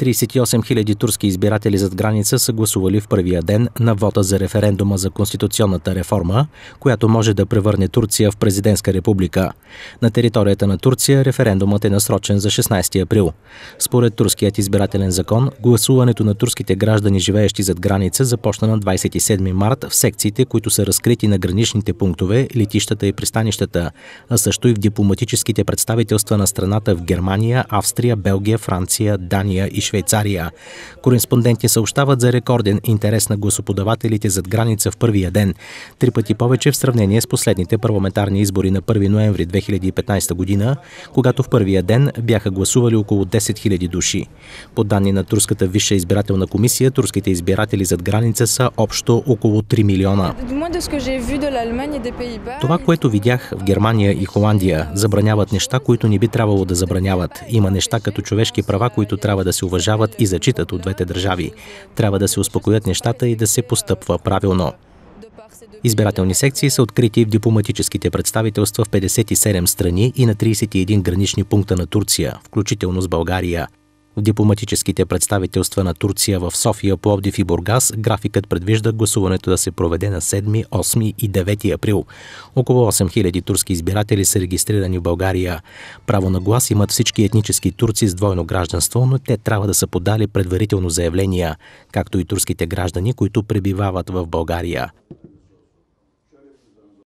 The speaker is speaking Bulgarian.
38 000 турски избиратели зад граница са гласували в първия ден на вота за референдума за конституционната реформа, която може да превърне Турция в президентска република. На територията на Турция референдумът е насрочен за 16 април. Според турският избирателен закон, гласуването на турските граждани, живеещи зад граница, започна на 27 март в секциите, които са разкрити на граничните пунктове, летищата и пристанищата, а също и в дипломатическите представителства на страната в Германия, Австрия, Белгия, Франция, Дания и Швейцария. Кореспонденти съобщават за рекорден интерес на гласоподавателите зад граница в първия ден, три пъти повече в сравнение с последните парламентарни избори на 1 ноември 2015 година, когато в първия ден бяха гласували около 10 000 души. По данни на Турската висша избирателна комисия, турските избиратели зад граница са общо около 3 милиона. Това, което видях в Германия и Холандия, забраняват неща, които не би трябвало да забраняват. Има неща като човешки права, които трябва да се уважават уважават и зачитат от двете държави. Трябва да се успокоят нещата и да се постъпва правилно. Избирателни секции са открити в дипломатическите представителства в 57 страни и на 31 гранични пункта на Турция, включително с България. В дипломатическите представителства на Турция в София, Пловдив и Бургас графикът предвижда гласуването да се проведе на 7, 8 и 9 април. Около 8000 турски избиратели са регистрирани в България. Право на глас имат всички етнически турци с двойно гражданство, но те трябва да са подали предварително заявления, както и турските граждани, които пребивават в България.